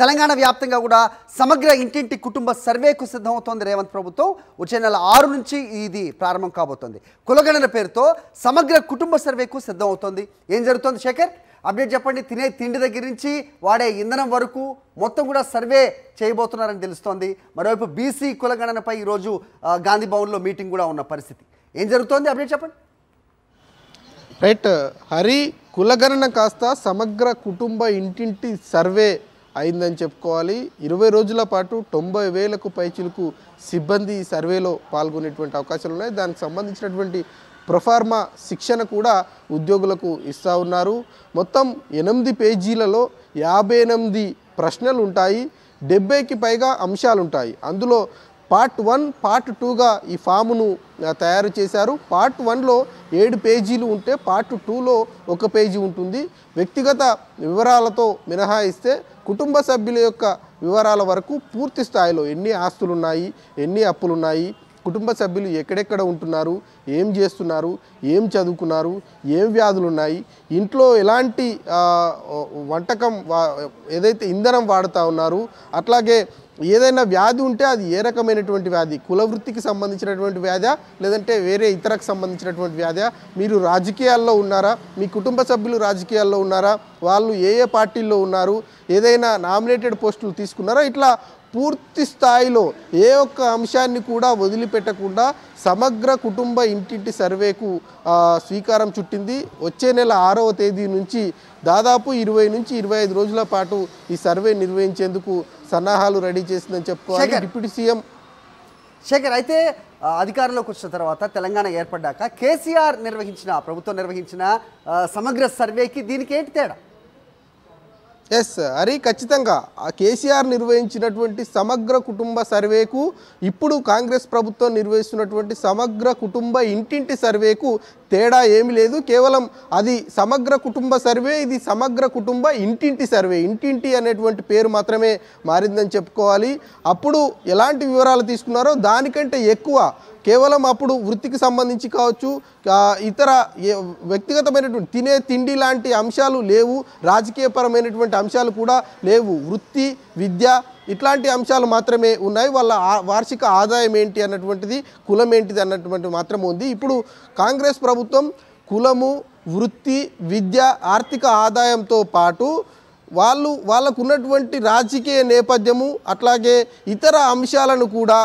తెలంగాణ వ్యాప్తంగా కూడా సమగ్ర ఇంటింటి కుటుంబ సర్వేకు సిద్ధమవుతోంది రేవంత్ ప్రభుత్వం వచ్చే నెల ఆరు నుంచి ఇది ప్రారంభం కాబోతోంది కులగణన పేరుతో సమగ్ర కుటుంబ సర్వేకు సిద్ధమవుతోంది ఏం జరుగుతోంది శేఖర్ అప్డేట్ చెప్పండి తినే తిండి దగ్గర నుంచి వాడే ఇంధనం వరకు మొత్తం కూడా సర్వే చేయబోతున్నారని తెలుస్తోంది మరోవైపు బీసీ కులగణనపై ఈరోజు గాంధీ భవన్లో మీటింగ్ కూడా ఉన్న పరిస్థితి ఏం జరుగుతోంది అప్డేట్ చెప్పండి రైట్ హరి కులగణన కాస్త సమగ్ర కుటుంబ ఇంటింటి సర్వే అయిందని చెప్పుకోవాలి ఇరవై రోజుల పాటు తొంభై వేలకు పైచులకు సిబ్బంది సర్వేలో పాల్గొనేటువంటి అవకాశాలు ఉన్నాయి దానికి సంబంధించినటువంటి ప్రొఫార్మా శిక్షణ కూడా ఉద్యోగులకు ఇస్తూ ఉన్నారు మొత్తం ఎనిమిది పేజీలలో యాభై ఎనిమిది ప్రశ్నలు ఉంటాయి డెబ్బైకి పైగా అంశాలు ఉంటాయి అందులో పార్ట్ వన్ పార్ట్ టూగా ఈ ఫామ్ను తయారు చేశారు పార్ట్ వన్లో ఏడు పేజీలు ఉంటే పార్ట్ టూలో ఒక పేజీ ఉంటుంది వ్యక్తిగత వివరాలతో మినహాయిస్తే కుటుంబ సభ్యుల యొక్క వివరాల వరకు పూర్తి స్థాయిలో ఎన్ని ఆస్తులున్నాయి ఎన్ని అప్పులున్నాయి కుటుంబ సభ్యులు ఎక్కడెక్కడ ఉంటున్నారు ఏం చేస్తున్నారు ఏం చదువుకున్నారు ఏం వ్యాధులు ఉన్నాయి ఇంట్లో ఎలాంటి వంటకం ఏదైతే ఇంధనం వాడుతూ ఉన్నారు అట్లాగే ఏదైనా వ్యాధి ఉంటే అది ఏ రకమైనటువంటి వ్యాధి కులవృత్తికి సంబంధించినటువంటి వ్యాధా లేదంటే వేరే ఇతరకు సంబంధించినటువంటి వ్యాధా మీరు రాజకీయాల్లో ఉన్నారా మీ కుటుంబ సభ్యులు రాజకీయాల్లో ఉన్నారా వాళ్ళు ఏ ఏ పార్టీల్లో ఉన్నారు ఏదైనా నామినేటెడ్ పోస్టులు తీసుకున్నారా ఇట్లా పూర్తి స్థాయిలో ఏ ఒక్క అంశాన్ని కూడా వదిలిపెట్టకుండా సమగ్ర కుటుంబ ఇంటింటి సర్వేకు స్వీకారం చుట్టింది వచ్చే నెల ఆరవ తేదీ నుంచి దాదాపు ఇరవై నుంచి ఇరవై ఐదు రోజుల పాటు ఈ సర్వే నిర్వహించేందుకు సన్నాహాలు రెడీ చేసిందని చెప్పుకోవాలి డిప్యూటీ సీఎం శేఖర్ అయితే అధికారంలోకి వచ్చిన తర్వాత తెలంగాణ ఏర్పడ్డాక కేసీఆర్ నిర్వహించిన ప్రభుత్వం నిర్వహించిన సమగ్ర సర్వేకి దీనికి ఏంటి తేడా ఎస్ హరి ఖచ్చితంగా ఆ కేసీఆర్ నిర్వహించినటువంటి సమగ్ర కుటుంబ సర్వేకు ఇప్పుడు కాంగ్రెస్ ప్రభుత్వం నిర్వహిస్తున్నటువంటి సమగ్ర కుటుంబ ఇంటింటి సర్వేకు తేడా ఏమి లేదు కేవలం అది సమగ్ర కుటుంబ సర్వే ఇది సమగ్ర కుటుంబ ఇంటింటి సర్వే ఇంటింటి అనేటువంటి పేరు మాత్రమే మారిందని చెప్పుకోవాలి అప్పుడు ఎలాంటి వివరాలు తీసుకున్నారో దానికంటే ఎక్కువ కేవలం అప్పుడు వృత్తికి సంబంధించి కావచ్చు ఇతర వ్యక్తిగతమైనటువంటి తినే తిండి లాంటి అంశాలు లేవు రాజకీయపరమైనటువంటి అంశాలు కూడా లేవు వృత్తి విద్య ఇట్లాంటి అంశాలు మాత్రమే ఉన్నాయి వాళ్ళ వార్షిక ఆదాయం ఏంటి అన్నటువంటిది కులం ఏంటిది అన్నటువంటిది మాత్రమే ఉంది ఇప్పుడు కాంగ్రెస్ ప్రభుత్వం కులము వృత్తి విద్య ఆర్థిక ఆదాయంతో పాటు వాళ్ళు వాళ్ళకు ఉన్నటువంటి రాజకీయ నేపథ్యము అట్లాగే ఇతర అంశాలను కూడా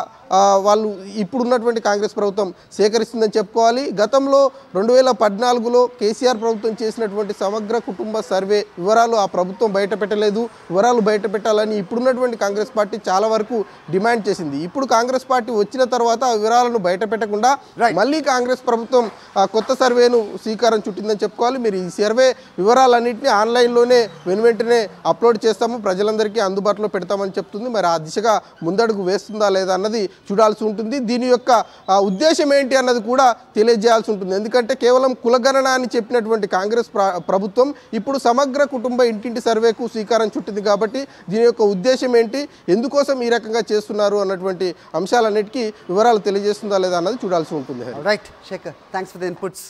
వాళ్ళు ఇప్పుడున్నటువంటి కాంగ్రెస్ ప్రభుత్వం సేకరిస్తుందని చెప్పుకోవాలి గతంలో రెండు వేల పద్నాలుగులో కేసీఆర్ ప్రభుత్వం చేసినటువంటి సమగ్ర కుటుంబ సర్వే వివరాలు ఆ ప్రభుత్వం బయట పెట్టలేదు వివరాలు బయట పెట్టాలని ఇప్పుడున్నటువంటి కాంగ్రెస్ పార్టీ చాలా వరకు డిమాండ్ చేసింది ఇప్పుడు కాంగ్రెస్ పార్టీ వచ్చిన తర్వాత ఆ వివరాలను బయట పెట్టకుండా మళ్ళీ కాంగ్రెస్ ప్రభుత్వం కొత్త సర్వేను స్వీకారం చుట్టిందని చెప్పుకోవాలి మీరు ఈ సర్వే వివరాలన్నింటినీ ఆన్లైన్లోనే వెను వెంటనే అప్లోడ్ చేస్తాము ప్రజలందరికీ అందుబాటులో పెడతామని చెప్తుంది మరి ఆ దిశగా ముందడుగు వేస్తుందా లేదా అన్నది చూడాల్సి ఉంటుంది దీని యొక్క ఉద్దేశం ఏంటి అన్నది కూడా తెలియజేయాల్సి ఉంటుంది ఎందుకంటే కేవలం కులగణన అని చెప్పినటువంటి కాంగ్రెస్ ప్రభుత్వం ఇప్పుడు సమగ్ర కుటుంబ ఇంటింటి సర్వేకు శ్రీకారం చుట్టింది కాబట్టి దీని యొక్క ఉద్దేశం ఏంటి ఎందుకోసం ఈ రకంగా చేస్తున్నారు అన్నటువంటి అంశాలన్నిటికీ వివరాలు తెలియజేస్తుందా లేదా అన్నది చూడాల్సి ఉంటుంది right Shekhar thanks for the inputs